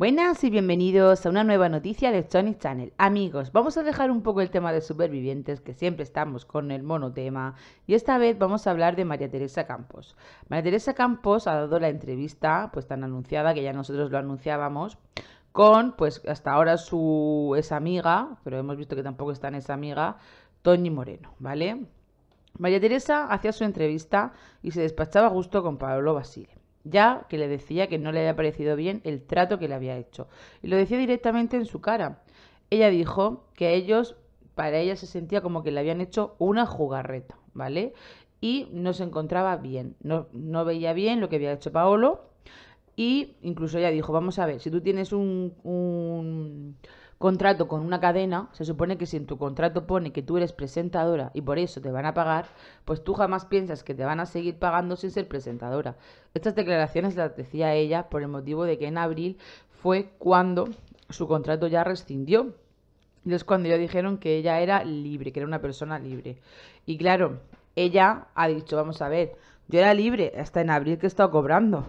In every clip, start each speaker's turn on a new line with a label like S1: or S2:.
S1: Buenas y bienvenidos a una nueva noticia de Tony Channel. Amigos, vamos a dejar un poco el tema de supervivientes, que siempre estamos con el monotema, y esta vez vamos a hablar de María Teresa Campos. María Teresa Campos ha dado la entrevista, pues tan anunciada que ya nosotros lo anunciábamos, con, pues hasta ahora su es amiga, pero hemos visto que tampoco está en esa amiga, Tony Moreno, ¿vale? María Teresa hacía su entrevista y se despachaba a gusto con Pablo Basile ya que le decía que no le había parecido bien el trato que le había hecho. Y lo decía directamente en su cara. Ella dijo que ellos, para ella se sentía como que le habían hecho una jugarreta, ¿vale? Y no se encontraba bien, no, no veía bien lo que había hecho Paolo. Y incluso ella dijo, vamos a ver, si tú tienes un, un contrato con una cadena, se supone que si en tu contrato pone que tú eres presentadora y por eso te van a pagar, pues tú jamás piensas que te van a seguir pagando sin ser presentadora. Estas declaraciones las decía ella por el motivo de que en abril fue cuando su contrato ya rescindió. Y es cuando ya dijeron que ella era libre, que era una persona libre. Y claro, ella ha dicho, vamos a ver, yo era libre hasta en abril que he estado cobrando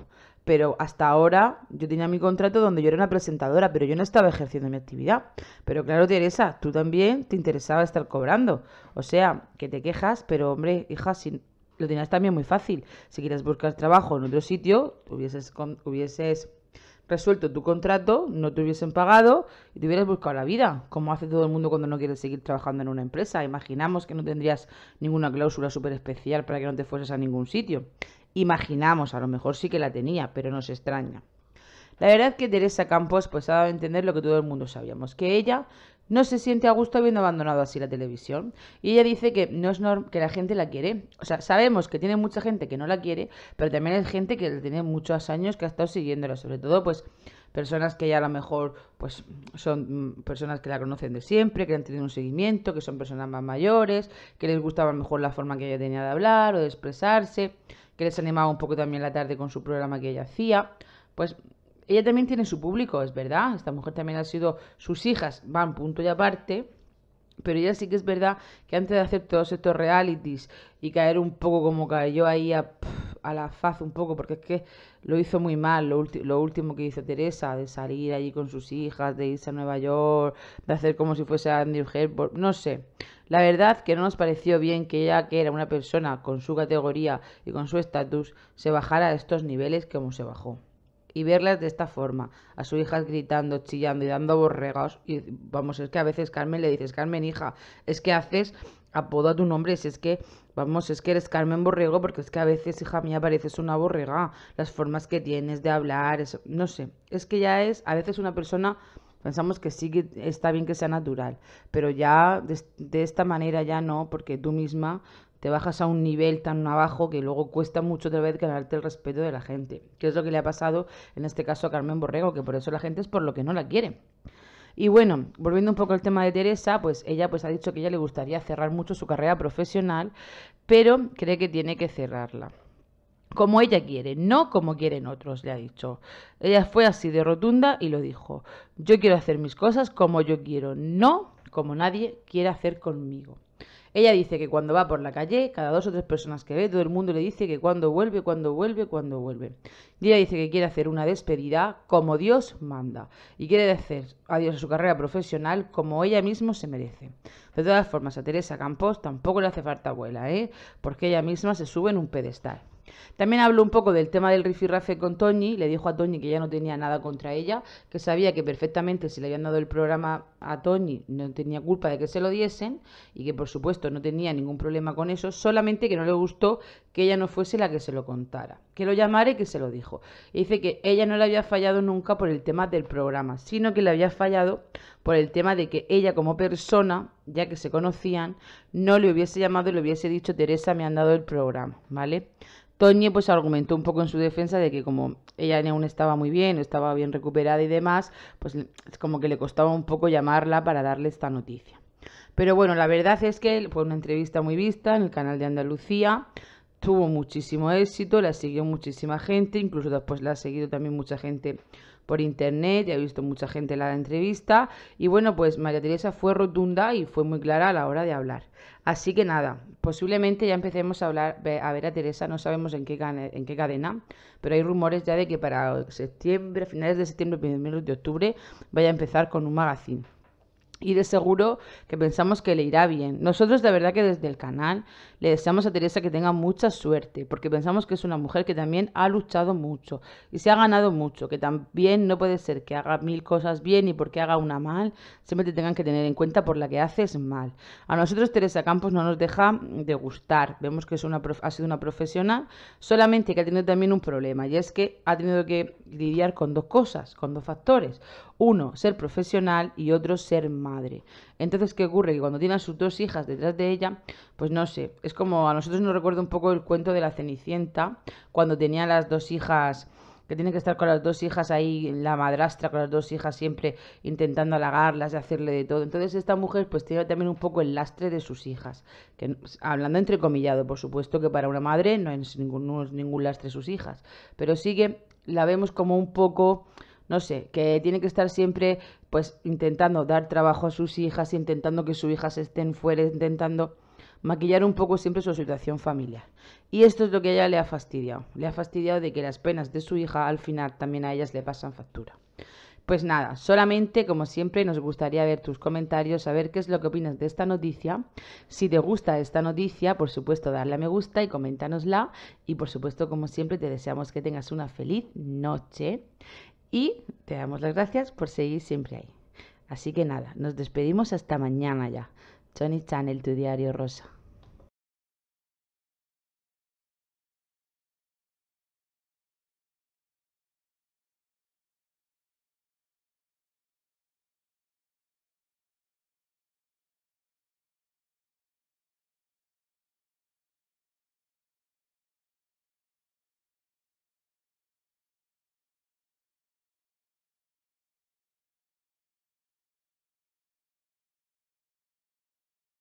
S1: pero hasta ahora yo tenía mi contrato donde yo era una presentadora, pero yo no estaba ejerciendo mi actividad. Pero claro, Teresa, tú también te interesaba estar cobrando. O sea, que te quejas, pero hombre, hija, si lo tenías también muy fácil. Si quieres buscar trabajo en otro sitio, hubieses, hubieses resuelto tu contrato, no te hubiesen pagado y te hubieras buscado la vida, como hace todo el mundo cuando no quieres seguir trabajando en una empresa. Imaginamos que no tendrías ninguna cláusula súper especial para que no te fueras a ningún sitio imaginamos, a lo mejor sí que la tenía, pero nos extraña. La verdad es que Teresa Campos pues ha dado a entender lo que todo el mundo sabíamos, que ella no se siente a gusto habiendo abandonado así la televisión. Y ella dice que no es que la gente la quiere. O sea, sabemos que tiene mucha gente que no la quiere, pero también hay gente que tiene muchos años que ha estado siguiéndola, sobre todo pues personas que ya a lo mejor pues son mm, personas que la conocen de siempre, que han tenido un seguimiento, que son personas más mayores, que les gustaba mejor la forma que ella tenía de hablar o de expresarse que les animaba un poco también la tarde con su programa que ella hacía, pues ella también tiene su público, es verdad. Esta mujer también ha sido, sus hijas van punto y aparte. Pero ella sí que es verdad que antes de hacer todos estos realities y caer un poco como cayó ahí a, la faz un poco, porque es que lo hizo muy mal, lo, último que hizo Teresa, de salir allí con sus hijas, de irse a Nueva York, de hacer como si fuese Andrew Hepburn, no sé. La verdad que no nos pareció bien que ella, que era una persona con su categoría y con su estatus se bajara a estos niveles como se bajó. Y verlas de esta forma, a su hija gritando, chillando y dando borregos Y vamos, es que a veces Carmen le dices, Carmen, hija, es que haces apodo a tu nombre, si es que, vamos, es que eres Carmen Borrego, porque es que a veces, hija mía, pareces una borrega. Las formas que tienes de hablar, no sé, es que ya es a veces una persona Pensamos que sí que está bien que sea natural, pero ya de, esta manera ya no, porque tú misma te bajas a un nivel tan abajo que luego cuesta mucho otra vez ganarte el respeto de la gente, que es lo que le ha pasado en este caso a Carmen Borrego, que por eso la gente es por lo que no la quiere. Y bueno, volviendo un poco al tema de Teresa, pues ella pues ha dicho que ella le gustaría cerrar mucho su carrera profesional, pero cree que tiene que cerrarla como ella quiere, no como quieren otros, le ha dicho. Ella fue así de rotunda y lo dijo. Yo quiero hacer mis cosas como yo quiero, no como nadie quiere hacer conmigo. Ella dice que cuando va por la calle, cada dos o tres personas que ve, todo el mundo le dice que cuando vuelve, cuando vuelve, cuando vuelve. Y ella dice que quiere hacer una despedida como Dios manda y quiere decir adiós a su carrera profesional como ella misma se merece. De todas formas, a Teresa Campos tampoco le hace falta abuela, ¿eh? porque ella misma se sube en un pedestal. También habló un poco del tema del rifirrafe con Toñi, le dijo a Toñi que ya no tenía nada contra ella, que sabía que perfectamente si le habían dado el programa a Toñi no tenía culpa de que se lo diesen y que por supuesto no tenía ningún problema con eso, solamente que no le gustó que ella no fuese la que se lo contara, que lo llamara y que se lo dijo. Y dice que ella no le había fallado nunca por el tema del programa, sino que le había fallado por el tema de que ella como persona, ya que se conocían, no le hubiese llamado y le hubiese dicho, Teresa, me han dado el programa, ¿vale? Toñi pues argumentó un poco en su defensa de que como ella aún estaba muy bien, estaba bien recuperada y demás, pues como que le costaba un poco llamarla para darle esta noticia. Pero bueno, la verdad es que fue una entrevista muy vista en el canal de Andalucía, tuvo muchísimo éxito, la siguió muchísima gente, incluso después la ha seguido también mucha gente por internet, ya he visto mucha gente la entrevista. Y bueno, pues María Teresa fue rotunda y fue muy clara a la hora de hablar. Así que nada, posiblemente ya empecemos a hablar a ver a Teresa, no sabemos en qué, en qué cadena, pero hay rumores ya de que para septiembre, finales de septiembre, primeros de octubre, vaya a empezar con un magazine y de seguro que pensamos que le irá bien. Nosotros de verdad que desde el canal le deseamos a Teresa que tenga mucha suerte, porque pensamos que es una mujer que también ha luchado mucho y se ha ganado mucho, que también no puede ser que haga mil cosas bien y porque haga una mal, siempre te tengan que tener en cuenta por la que haces mal. A nosotros Teresa Campos no nos deja de gustar, vemos que es una ha sido una profesional, solamente que ha tenido también un problema, y es que ha tenido que lidiar con dos cosas, con dos factores. Uno, ser profesional y otro, ser mal madre. Entonces, ¿qué ocurre? Que cuando tiene a sus dos hijas detrás de ella, pues no sé, es como a nosotros nos recuerda un poco el cuento de la Cenicienta, cuando tenía las dos hijas que tiene que estar con las dos hijas ahí, la madrastra con las dos hijas siempre intentando halagarlas y hacerle de todo. Entonces esta mujer pues tiene también un poco el lastre de sus hijas, que hablando comillado, por supuesto que para una madre no es ningún, ningún lastre sus hijas, pero sigue, la vemos como un poco... No sé, que tiene que estar siempre pues intentando dar trabajo a sus hijas, intentando que sus hijas estén fuera, intentando maquillar un poco siempre su situación familiar. Y esto es lo que a ella le ha fastidiado. Le ha fastidiado de que las penas de su hija al final también a ellas le pasan factura. Pues nada, solamente como siempre nos gustaría ver tus comentarios, saber qué es lo que opinas de esta noticia. Si te gusta esta noticia, por supuesto, darle a me gusta y coméntanosla. Y por supuesto, como siempre, te deseamos que tengas una feliz noche y te damos las gracias por seguir siempre ahí. Así que nada, nos despedimos hasta mañana ya. Chan Channel, tu diario rosa.